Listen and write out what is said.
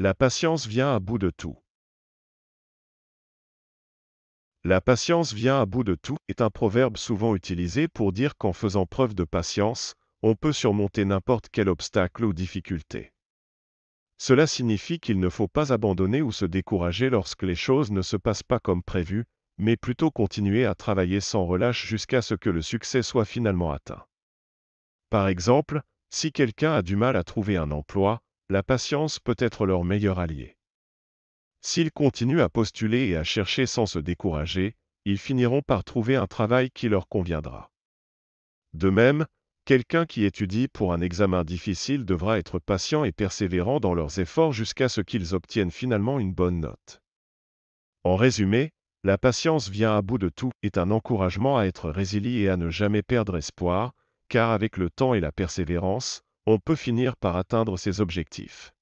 La patience vient à bout de tout. La patience vient à bout de tout est un proverbe souvent utilisé pour dire qu'en faisant preuve de patience, on peut surmonter n'importe quel obstacle ou difficulté. Cela signifie qu'il ne faut pas abandonner ou se décourager lorsque les choses ne se passent pas comme prévu, mais plutôt continuer à travailler sans relâche jusqu'à ce que le succès soit finalement atteint. Par exemple, si quelqu'un a du mal à trouver un emploi, la patience peut être leur meilleur allié. S'ils continuent à postuler et à chercher sans se décourager, ils finiront par trouver un travail qui leur conviendra. De même, quelqu'un qui étudie pour un examen difficile devra être patient et persévérant dans leurs efforts jusqu'à ce qu'ils obtiennent finalement une bonne note. En résumé, la patience vient à bout de tout est un encouragement à être résilient et à ne jamais perdre espoir, car avec le temps et la persévérance, on peut finir par atteindre ses objectifs.